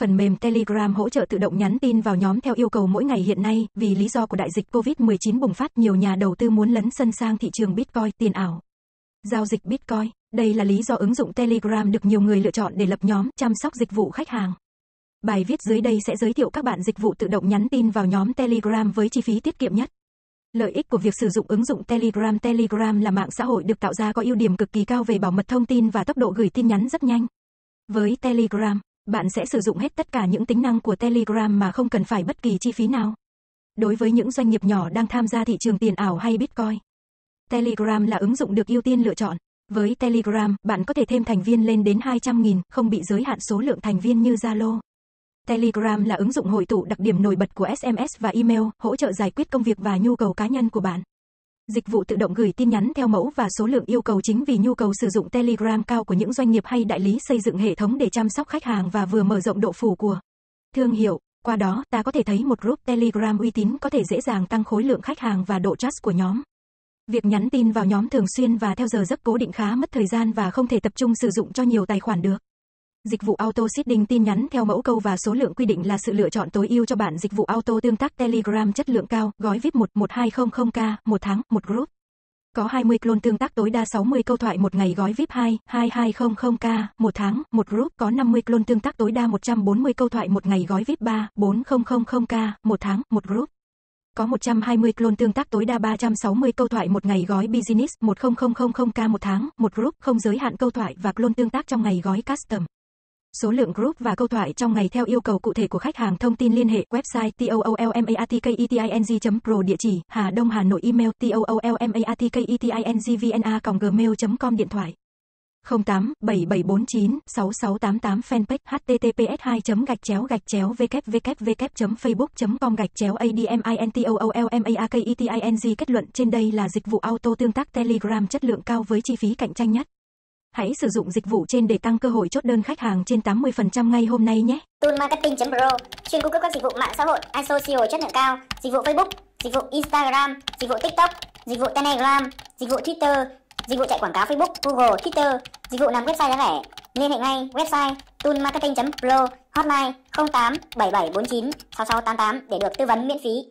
Phần mềm Telegram hỗ trợ tự động nhắn tin vào nhóm theo yêu cầu mỗi ngày hiện nay, vì lý do của đại dịch COVID-19 bùng phát nhiều nhà đầu tư muốn lấn sân sang thị trường Bitcoin tiền ảo. Giao dịch Bitcoin, đây là lý do ứng dụng Telegram được nhiều người lựa chọn để lập nhóm, chăm sóc dịch vụ khách hàng. Bài viết dưới đây sẽ giới thiệu các bạn dịch vụ tự động nhắn tin vào nhóm Telegram với chi phí tiết kiệm nhất. Lợi ích của việc sử dụng ứng dụng Telegram Telegram là mạng xã hội được tạo ra có ưu điểm cực kỳ cao về bảo mật thông tin và tốc độ gửi tin nhắn rất nhanh. Với Telegram, bạn sẽ sử dụng hết tất cả những tính năng của Telegram mà không cần phải bất kỳ chi phí nào. Đối với những doanh nghiệp nhỏ đang tham gia thị trường tiền ảo hay Bitcoin, Telegram là ứng dụng được ưu tiên lựa chọn. Với Telegram, bạn có thể thêm thành viên lên đến 200.000, không bị giới hạn số lượng thành viên như Zalo. Telegram là ứng dụng hội tụ đặc điểm nổi bật của SMS và email, hỗ trợ giải quyết công việc và nhu cầu cá nhân của bạn. Dịch vụ tự động gửi tin nhắn theo mẫu và số lượng yêu cầu chính vì nhu cầu sử dụng Telegram cao của những doanh nghiệp hay đại lý xây dựng hệ thống để chăm sóc khách hàng và vừa mở rộng độ phủ của thương hiệu. Qua đó, ta có thể thấy một group Telegram uy tín có thể dễ dàng tăng khối lượng khách hàng và độ trust của nhóm. Việc nhắn tin vào nhóm thường xuyên và theo giờ giấc cố định khá mất thời gian và không thể tập trung sử dụng cho nhiều tài khoản được. Dịch vụ auto sitting tin nhắn theo mẫu câu và số lượng quy định là sự lựa chọn tối ưu cho bạn dịch vụ auto tương tác Telegram chất lượng cao, gói VIP 11200k, một tháng, một group. Có 20 clone tương tác tối đa 60 câu thoại một ngày gói VIP 2, 2200k, một tháng, một group có 50 clone tương tác tối đa 140 câu thoại một ngày gói VIP 3, 4000k, một tháng, một group. Có 120 clone tương tác tối đa 360 câu thoại một ngày gói business 10000k một tháng, một group không giới hạn câu thoại và clone tương tác trong ngày gói custom. Số lượng group và câu thoại trong ngày theo yêu cầu cụ thể của khách hàng thông tin liên hệ website toolmaatketing.pro địa chỉ Hà Đông Hà Nội email toolmaatketingvna.gmail.com điện thoại 08 7749 6688 fanpage https 2 gạch chéo gạch chéo www facebook com gạch chéo admintolmaketing kết luận trên đây là dịch vụ auto tương tác telegram chất lượng cao với chi phí cạnh tranh nhất Hãy sử dụng dịch vụ trên để tăng cơ hội chốt đơn khách hàng trên 80% ngay hôm nay nhé. Tool Marketing.pro chuyên cung cấp các dịch vụ mạng xã hội, SEO chất lượng cao, dịch vụ Facebook, dịch vụ Instagram, dịch vụ TikTok, dịch vụ Telegram, dịch vụ Twitter, dịch vụ chạy quảng cáo Facebook, Google, Twitter, dịch vụ làm website giá rẻ. Liên hệ ngay website toolmarketing.pro hotline 08 7749 6688 để được tư vấn miễn phí.